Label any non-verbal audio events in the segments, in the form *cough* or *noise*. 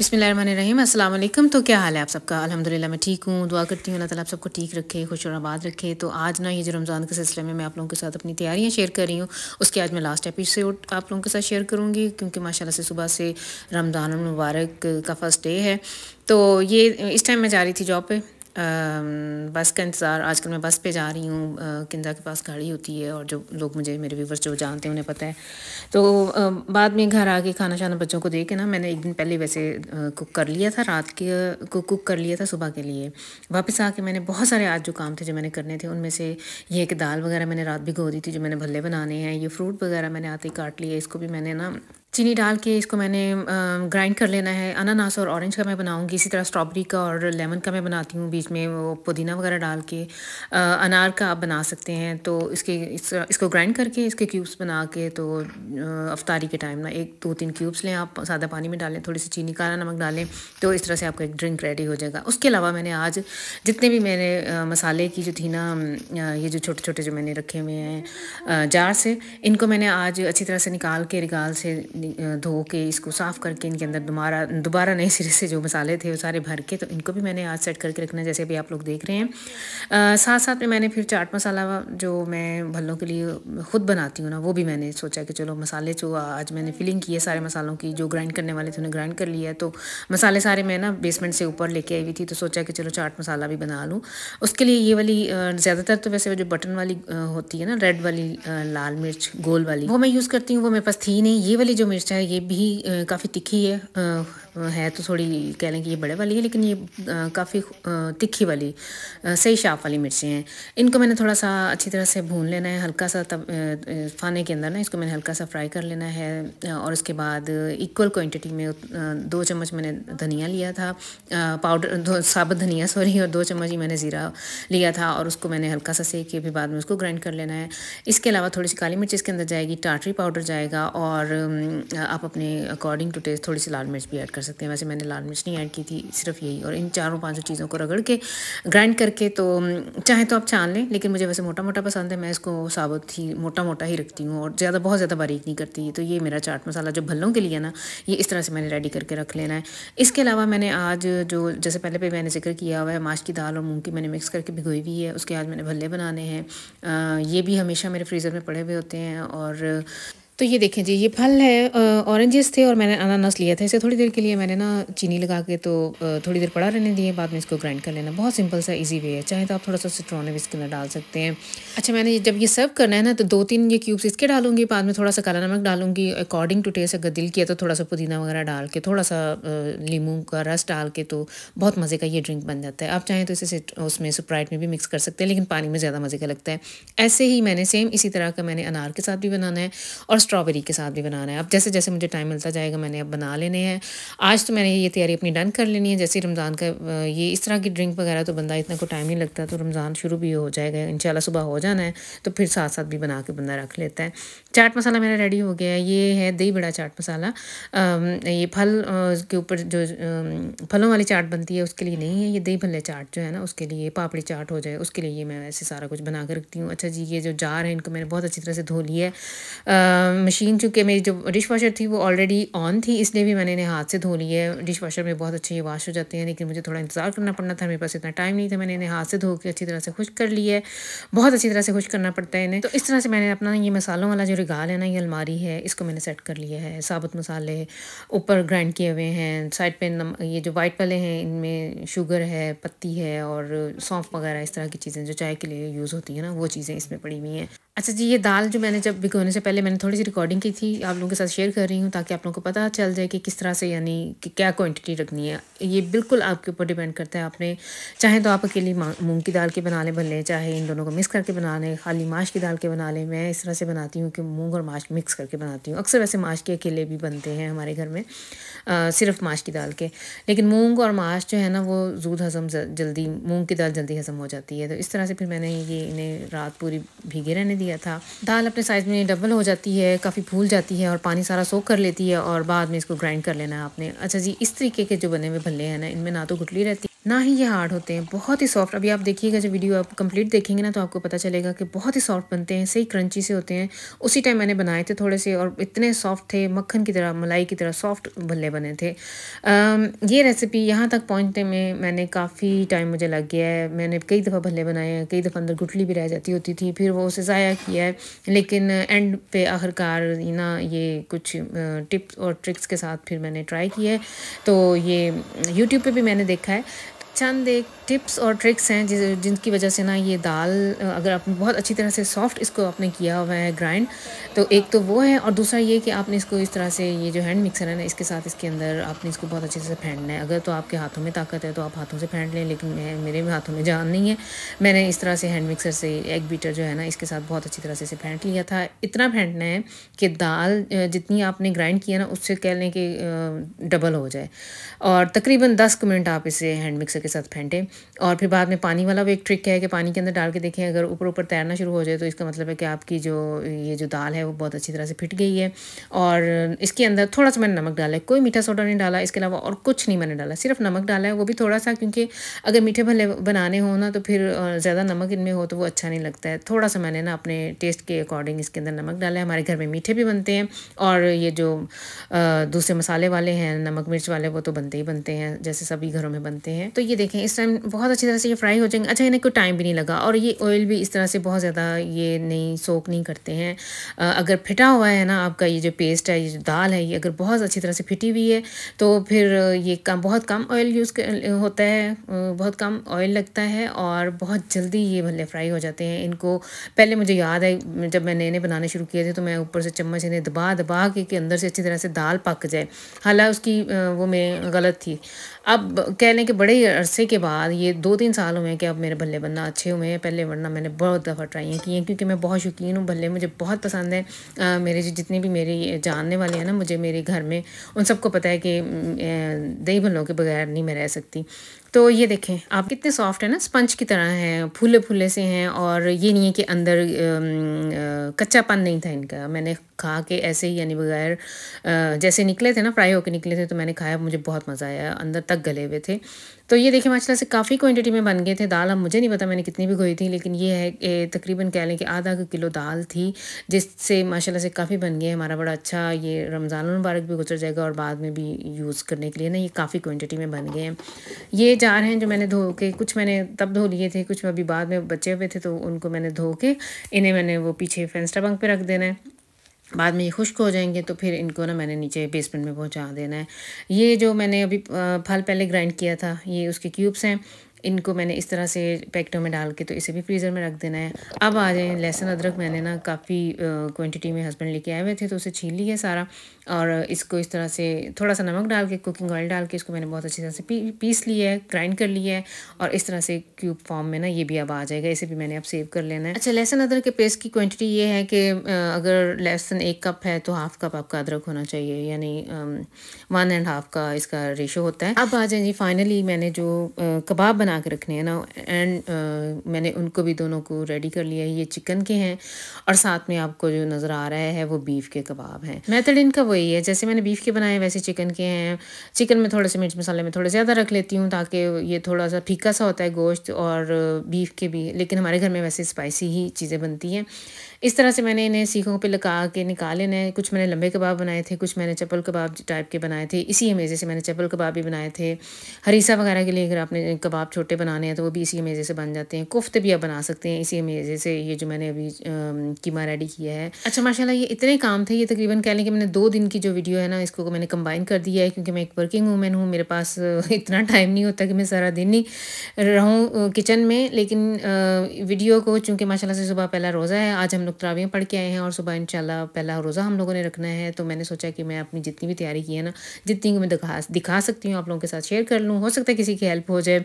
बिसमीम अल्लाम तो क्या हाल है आप सबका अल्हम्दुलिल्लाह मैं ठीक हूँ दुआ करती हूँ अल्लाह ताला आप सबको ठीक रखे खुश और आबाद रखे तो आज ना ये जो रमज़ान के सिलसिले में मैं आप लोगों के साथ अपनी तैयारियाँ शेयर कर रही हूँ उसके आज मैं लास्ट एपिसोड आप लोगों के साथ शेयर करूँगी क्योंकि माशाल्लाह से सुबह से रमज़ान मुबारक का फर्स्ट डे है तो ये इस टाइम मैं जा रही थी जॉब पर बस का इंतज़ार आजकल मैं बस पे जा रही हूँ किंदा के पास गाड़ी होती है और जो लोग मुझे मेरे व्यूवर्स जो जानते हैं उन्हें पता है तो आ, बाद में घर आके खाना शाना बच्चों को दे के ना मैंने एक दिन पहले वैसे कुक कर लिया था रात के को कुक कर लिया था सुबह के लिए वापस आके मैंने बहुत सारे आज जो काम थे जो मैंने करने थे उनमें से ये कि दाल वगैरह मैंने रात भी गो दी थी जो मैंने भल्ले बनाने हैं ये फ्रूट वगैरह मैंने आते काट लिए इसको भी मैंने ना चीनी डाल के इसको मैंने ग्राइंड कर लेना है अनानास और ऑरेंज का मैं बनाऊंगी इसी तरह स्ट्रॉबेरी का और लेमन का मैं बनाती हूँ बीच में वो पुदीना वगैरह डाल के अनार का आप बना सकते हैं तो इसके इस, इसको ग्राइंड करके इसके क्यूब्स बना के तो अफ्तारी के टाइम ना एक दो तीन क्यूब्स लें आप सादा पानी में डालें थोड़ी सी चीनी काला नमक डालें तो इस तरह से आपका एक ड्रिंक रेडी हो जाएगा उसके अलावा मैंने आज जितने भी मैंने मसाले की जो थी ना ये जो छोटे छोटे जो मैंने रखे हुए हैं जार से इनको मैंने आज अच्छी तरह से निकाल के रिगाल से धो के इसको साफ़ करके इनके अंदर दोबारा दोबारा नए सिरे से जो मसाले थे वो सारे भर के तो इनको भी मैंने आज सेट करके रखना जैसे अभी आप लोग देख रहे हैं आ, साथ साथ में मैंने फिर चाट मसाला जो मैं भल्लों के लिए ख़ुद बनाती हूँ ना वो भी मैंने सोचा कि चलो मसाले जो आज मैंने फिलिंग की है सारे मसालों की जो ग्राइंड करने वाले थे उन्हें ग्राइंड कर लिया तो मसाले सारे मैं ना बेसमेंट से ऊपर लेके आई हुई थी तो सोचा कि चलो चाट मसाला भी बना लूँ उसके लिए ये वाली ज़्यादातर तो वैसे जो बटन वाली होती है ना रेड वाली लाल मिर्च गोल वाली वो मैं यूज़ करती हूँ वो मेरे पास थी नहीं ये वाली जो मिर्च है ये भी काफ़ी तिखी है आ, है तो थोड़ी कह लें कि ये बड़े वाली है लेकिन ये काफ़ी तिखी वाली सही शाफ वाली मिर्चें हैं इनको मैंने थोड़ा सा अच्छी तरह से भून लेना है हल्का सा तब फाने के अंदर ना इसको मैंने हल्का सा फ्राई कर लेना है और उसके बाद इक्वल क्वान्टिटी में दो चम्मच मैंने धनिया लिया था पाउडर साबुत धनिया सॉरी और दो चम्मच ही मैंने ज़ीरा लिया था और उसको मैंने हल्का सा सेक के बाद में उसको ग्राइंड कर लेना है इसके अलावा थोड़ी सी काली मिर्च इसके अंदर जाएगी टाटरी पाउडर जाएगा और आप अपने अकॉर्डिंग टू टेस्ट थोड़ी सी लाल मिर्च भी ऐड कर सकते हैं वैसे मैंने लाल मिर्च नहीं ऐड की थी सिर्फ यही और इन चारों पाँचों चीज़ों को रगड़ के ग्राइंड करके तो चाहे तो आप छान लें लेकिन मुझे वैसे मोटा मोटा पसंद है मैं इसको साबुत ही मोटा मोटा ही रखती हूँ और ज़्यादा बहुत ज़्यादा बारीक नहीं करती तो ये मेरा चाट मसाला जो भल्लों के लिए ना ये इस तरह से मैंने रेडी करके रख लेना है इसके अलावा मैंने आज जो जैसे पहले पर मैंने जिक्र किया हुआ है माश की दाल और मूँग की मैंने मिक्स करके भिगोई हुई है उसके आज मैंने भल्ले बनाने हैं ये भी हमेशा मेरे फ्रीज़र में पड़े हुए होते हैं और तो ये देखें जी ये फल है ऑरेंजेस थे और मैंने अनानास लिया था इसे थोड़ी देर के लिए मैंने ना चीनी लगा के तो थोड़ी देर पड़ा रहने दिए बाद में इसको ग्राइंड कर लेना बहुत सिंपल सा इजी वे है चाहे तो आप थोड़ा सा सिट्रॉन भी इसके अंदर डाल सकते हैं अच्छा मैंने जब ये सर्व करना है ना तो दो तीन ये क्यूब्स इसके डालूंगी बाद में थोड़ा सा काला नमक डालूंगी अकॉर्डिंग टू टेस्ट अगर दिल किया तो थोड़ा सा पुदीना वगैरह डाल के थोड़ा सा नींबू का रस डाल के तो बहुत मज़े का ये ड्रिंक बन जाता है आप चाहें तो इसे उसमें स्प्राइट में भी मिक्स कर सकते हैं लेकिन पानी में ज़्यादा मज़े का लगता है ऐसे ही मैंने सेम इसी तरह का मैंने अनार के साथ भी बनाना है और स्ट्रॉबेरी के साथ भी बनाना है अब जैसे जैसे मुझे टाइम मिलता जाएगा मैंने अब बना लेने हैं आज तो मैंने ये तैयारी अपनी डन कर लेनी है जैसे रमज़ान का ये इस तरह की ड्रिंक वगैरह तो बंदा इतना को टाइम नहीं लगता तो रमज़ान शुरू भी हो जाएगा इन सुबह हो जाना है तो फिर साथ साथ भी बना के बंदा रख लेता है चाट मसाला मेरा रेडी हो गया है ये है दही बड़ा चाट मसाला ये फल के ऊपर जो फलों वाली चाट बनती है उसके लिए नहीं है ये दही भल्ले चाट जो है ना उसके लिए पापड़ी चाट हो जाए उसके लिए मैं ऐसे सारा कुछ बना के रखती हूँ अच्छा जी ये जो जार है इनको मैंने बहुत अच्छी तरह से धो लिया है मशीन चूँकि मेरी जो डिश वाशर थी वो ऑलरेडी ऑन थी इसलिए भी मैंने इन्हें हाथ से धो लिया है डिश वाशर में बहुत अच्छे ये वाश हो जाते हैं लेकिन मुझे थोड़ा इंतज़ार करना पड़ना था मेरे पास इतना टाइम नहीं था मैंने इन्हें हाथ से धो के अच्छी तरह से खुश कर लिया है बहुत अच्छी तरह से खुश करना पड़ता है इन्हें तो इस तरह से मैंने अपना ये मसालों वाला जो रिगाल है ना ये अलमारी है इसको मैंने सेट कर लिया है साबुत मसाले ऊपर ग्राइंड किए हुए हैं साइड पे ये जो वाइट वाले हैं इनमें शुगर है पत्ती है और सौंफ वगैरह इस तरह की चीज़ें जो चाय के लिए यूज़ होती है ना वो चीज़ें इसमें पड़ी हुई हैं अच्छा जी ये दाल जो मैंने जब भिगोने से पहले मैंने थोड़ी सी रिकॉर्डिंग की थी आप लोगों के साथ शेयर कर रही हूँ ताकि आप लोगों को पता चल जाए कि किस तरह से यानी कि क्या क्वांटिटी रखनी है ये बिल्कुल आपके ऊपर डिपेंड करता है आपने चाहे तो आप अकेली मूंग की दाल के बना लें भले चाहे इन दोनों को मिक्स करके बना लें खाली माश की दाल के बना लें मैं इस तरह से बनाती हूँ कि मूँग और माश मिक्स करके बनाती हूँ अक्सर वैसे माश के अकेले भी बनते हैं हमारे घर में सिर्फ माश की दाल के लेकिन मूँग और माश जो है ना वो जूद हज़म जल्दी मूँग की दाल जल्दी हज़म हो जाती है तो इस तरह से फिर मैंने ये इन्हें रात पूरी भीगे रहने दिया लिया था दाल अपने साइज़ में डबल हो जाती है काफ़ी फूल जाती है और पानी सारा सोख कर लेती है और बाद में इसको ग्राइंड कर लेना है आपने अच्छा जी इस तरीके के जो बने हुए भल्ले हैं ना इनमें ना तो गुटली रहती है ना ही ये हार्ड होते हैं बहुत ही सॉफ्ट अभी आप देखिएगा जब वीडियो आप कंप्लीट देखेंगे ना तो आपको पता चलेगा कि बहुत ही सॉफ्ट बनते हैं सही क्रंची से होते हैं उसी टाइम मैंने बनाए थे थोड़े से और इतने सॉफ्ट थे मक्खन की तरह मलाई की तरह सॉफ्ट भल्ले बने थे आ, ये रेसिपी यहाँ तक पहुँचने में मैंने काफ़ी टाइम मुझे लग गया है मैंने कई दफ़ा भल्ले बनाए हैं कई दफ़ा अंदर गुटली भी रह जाती होती थी फिर वो उसे ज़ाया किया है लेकिन एंड पे आखिरकार ना ये कुछ टिप्स और ट्रिक्स के साथ फिर मैंने ट्राई किया है तो ये यूट्यूब पर भी मैंने देखा है चंद एक टिप्स और ट्रिक्स हैं जिस जिनकी वजह से ना ये दाल अगर आपने बहुत अच्छी तरह से सॉफ्ट इसको आपने किया हुआ है ग्राइंड तो एक तो वो है और दूसरा ये कि आपने इसको इस तरह से ये जो हैंड मिक्सर है ना इसके साथ इसके अंदर आपने इसको बहुत अच्छे से फेंटना है अगर तो आपके हाथों में ताकत है तो आप हाथों से फेंट लें लेकिन मेरे हाथों में जान नहीं है मैंने इस तरह से हैंड मिक्सर से एग बीटर जो है ना इसके साथ बहुत अच्छी तरह से इसे फेंट लिया था इतना फेंटना है कि दाल जितनी आपने ग्राइंड किया ना उससे कह लें कि डबल हो जाए और तकरीबन दस मिनट आप इसे हैंड मिक्सर के के साथ फेंटें और फिर बाद में पानी वाला वो एक ट्रिक है कि पानी के अंदर डाल के देखें अगर ऊपर ऊपर तैरना शुरू हो जाए तो इसका मतलब है कि आपकी जो ये जो दाल है वो बहुत अच्छी तरह से फिट गई है और इसके अंदर थोड़ा सा मैंने नमक डाला है कोई मीठा सोडा नहीं डाला इसके अलावा और कुछ नहीं मैंने डाला सिर्फ नमक डाला है वो भी थोड़ा सा क्योंकि अगर मीठे भले बनाने हो ना तो फिर ज़्यादा नमक इनमें हो तो वो अच्छा नहीं लगता है थोड़ा सा मैंने ना अपने टेस्ट के अकॉर्डिंग इसके अंदर नमक डाला है हमारे घर में मीठे भी बनते हैं और ये जो दूसरे मसाले वाले हैं नमक मिर्च वाले वो तो बनते ही बनते हैं जैसे सभी घरों में बनते हैं तो ये देखें इस टाइम बहुत अच्छी तरह से ये फ्राई हो जाएंगे अच्छा इन्हें कोई टाइम भी नहीं लगा और ये ऑयल भी इस तरह से बहुत ज़्यादा ये नहीं सोख नहीं करते हैं अगर फिटा हुआ है ना आपका ये जो पेस्ट है ये जो दाल है ये अगर बहुत अच्छी तरह से फिटी हुई है तो फिर ये कम बहुत कम ऑयल यूज़ होता है बहुत कम ऑयल लगता है और बहुत जल्दी ये भले फ्राई हो जाते हैं इनको पहले मुझे याद है जब मैंने इन्हें बनाने शुरू किए थे तो मैं ऊपर से चम्मच इन्हें दबा दबा के, कि अंदर से अच्छी तरह से दाल पक जाए हालांकि उसकी वो मैं गलत थी अब कह लें कि बड़े अरसे के बाद ये दो तीन साल हुए हैं कि अब मेरे भल्ले बनना अच्छे हुए हैं पहले वरना मैंने बहुत दफ़ा ट्राई की हैं क्योंकि मैं बहुत शौकीन हूँ भल्ले मुझे बहुत पसंद है आ, मेरे जो जितने भी मेरे जानने वाले हैं ना मुझे मेरे घर में उन सबको पता है कि दही भल्लों के बगैर नहीं मैं रह सकती तो ये देखें आप कितने सॉफ्ट है ना स्पंज की तरह हैं फूले फूले से हैं और ये नहीं है कि अंदर कच्चापन नहीं था इनका मैंने खा के ऐसे ही यानी बगैर जैसे निकले थे ना फ्राई होके निकले थे तो मैंने खाया मुझे बहुत मज़ा आया अंदर तक गले हुए थे तो ये देखें माशाल्लाह से काफ़ी क्वांटिटी में बन गए थे दाल अब मुझे नहीं पता मैंने कितनी भी गोई थी लेकिन ये है तकरीबन कह लें कि आधा किलो दाल थी जिससे माशाल्लाह से काफ़ी बन गए हमारा बड़ा अच्छा ये रमज़ान मुबारक भी गुजर जाएगा और बाद में भी यूज़ करने के लिए ना ये काफ़ी क्वान्टिटी में बन गए हैं ये जार हैं जो मैंने धो के कुछ मैंने तब धो लिए थे कुछ अभी बाद में बचे हुए थे तो उनको मैंने धो के इन्हें मैंने वो पीछे फेंस्टा बंक पे रख देना है बाद में ये खुश्क हो जाएंगे तो फिर इनको ना मैंने नीचे बेसमेंट में पहुंचा देना है ये जो मैंने अभी फल पहले ग्राइंड किया था ये उसके क्यूब्स हैं इनको मैंने इस तरह से पैकेटों में डाल के तो इसे भी फ्रीज़र में रख देना है अब आ जाए लहसुन अदरक मैंने ना काफ़ी क्वांटिटी में हस्बैंड लेके आए हुए थे तो उसे छील लिया सारा और इसको इस तरह से थोड़ा सा नमक डाल के कुकिंग ऑयल डाल के इसको मैंने बहुत अच्छी तरह से पी, पीस लिया है ग्राइंड कर लिया है और इस तरह से क्यूब फॉर्म में ना ये भी अब आ जाएगा इसे भी मैंने अब सेव कर लेना है अच्छा लहसुन अदरक के पेस्ट की क्वान्टिटी ये है कि अगर लहसुन एक कप है तो हाफ कप आपका अदरक होना चाहिए यानी वन एंड हाफ का इसका रेशो होता है अब आ जाए जी फाइनली मैंने जो कबाब बना के रखने हैं ना एंड uh, मैंने उनको भी दोनों को रेडी कर लिया है ये चिकन के हैं और साथ में आपको जो नज़र आ रहा है वो बीफ के कबाब हैं मैथड इनका वही है जैसे मैंने बीफ के बनाए वैसे चिकन के हैं चिकन में थोड़े से मिर्च मसाले में थोड़े ज़्यादा रख लेती हूँ ताकि ये थोड़ा सा फीका सा होता है गोश्त और बीफ के भी लेकिन हमारे घर में वैसे स्पाइसी ही चीज़ें बनती हैं इस तरह से मैंने इन्हें सीखों पे लगा के निकाले ने कुछ मैंने लंबे कबाब बनाए थे कुछ मैंने चप्पल कबाब टाइप के बनाए थे इसी अमेजे से मैंने चप्पल कबाब भी बनाए थे हरीसा वगैरह के लिए अगर आपने कबाब छोटे बनाने हैं तो वो भी इसी अमेजे से बन जाते हैं कोफ्ते भी आप बना सकते हैं इसी अमेजे से ये जो मैंने अभी कीमा रेडी किया है अच्छा माशाला ये इतने काम थे ये तकरीबन कह लें कि मैंने दो दिन की जो वीडियो है ना इसको मैंने कंबाइन कर दिया है क्योंकि मैं एक वर्किंग वूमेन हूँ मेरे पास *laughs* इतना टाइम नहीं होता कि मैं सारा दिन ही रहूँ किचन में लेकिन वीडियो को चूँकि माशाला से सुबह पहला रोज़ा है आज हम लोग पढ़ के आए हैं और सुबह इन पहला रोज़ा हम लोगों ने रखना है तो मैंने सोचा कि मैं अपनी जितनी भी तैयारी की है ना जितनी मैं दिखा दिखा सकती हूँ आप लोगों के साथ शेयर कर लूँ हो सकता है किसी की हेल्प हो जाए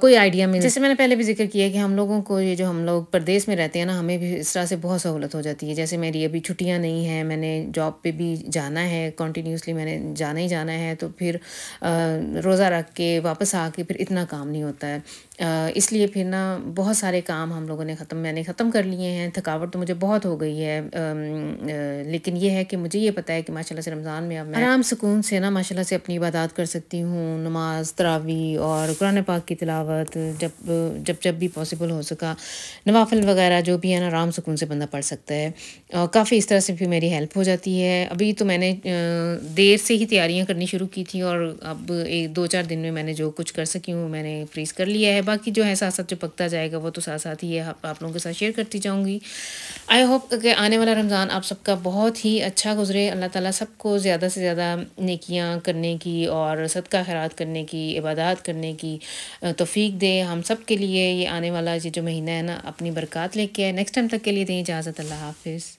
कोई आइडिया मिले जैसे मैंने पहले भी जिक्र किया कि हम लोगों को ये जो हम लोग प्रदेश में रहते हैं ना हमें भी इस तरह से बहुत सहूलत हो जाती है जैसे मेरी अभी छुट्टियाँ नहीं हैं मैंने जॉब पर भी जाना है कंटिन्यूसली मैंने जाना ही जाना है तो फिर रोज़ा रख के वापस आके फिर इतना काम नहीं होता है इसलिए फिर ना बहुत सारे काम हम लोगों ने ख़त्म मैंने ख़त्म कर लिए हैं थकावट तो मुझे बहुत हो गई है लेकिन ये है कि मुझे ये पता है कि माशाल्लाह से रमज़ान में अब मैं आराम सुकून से ना माशाल्लाह से अपनी इबादत कर सकती हूँ नमाज तरावी और कुरान पाक की तिलावत जब जब जब भी पॉसिबल हो सका नवाफिल वगैरह जो भी है ना आराम सुकून से बंदा पढ़ सकता है और काफ़ी इस तरह से भी मेरी हेल्प हो जाती है अभी तो मैंने देर से ही तैयारियाँ करनी शुरू की थी और अब एक दो चार दिन में मैंने जो कुछ कर सकी हूँ मैंने फ्रीज़ कर लिया है बाकी जो है साथ साथ जो पकता जाएगा वो तो साथ साथ ही है आप लोगों के साथ शेयर करती जाऊँगी आई होप कि आने वाला रमज़ान आप सबका बहुत ही अच्छा गुजरे अल्लाह ताला सबको ज़्यादा से ज़्यादा नेकियां करने की और सदका खैरात करने की इबादत करने की तोफ़ी दे हम सब के लिए ये आने वाला ये जो महीना है ना अपनी बरक़ात लेके आए नेक्स्ट टाइम तक के लिए दें इजाज़त अल्लाह हाफिज़